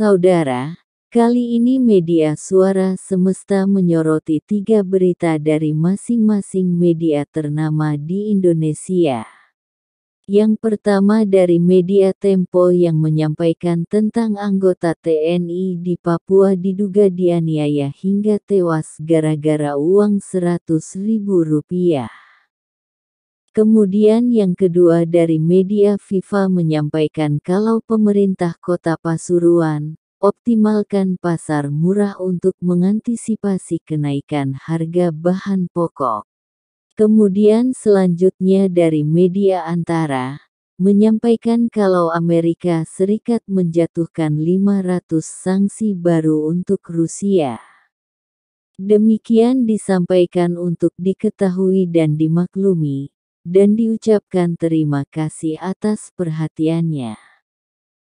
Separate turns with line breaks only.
Saudara, kali ini media suara semesta menyoroti tiga berita dari masing-masing media ternama di Indonesia. Yang pertama dari media Tempo yang menyampaikan tentang anggota TNI di Papua diduga dianiaya hingga tewas gara-gara uang 100 ribu rupiah. Kemudian yang kedua dari media FIFA menyampaikan kalau pemerintah kota Pasuruan, optimalkan pasar murah untuk mengantisipasi kenaikan harga bahan pokok. Kemudian selanjutnya dari media antara, menyampaikan kalau Amerika Serikat menjatuhkan 500 sanksi baru untuk Rusia. Demikian disampaikan untuk diketahui dan dimaklumi, dan diucapkan terima kasih atas perhatiannya.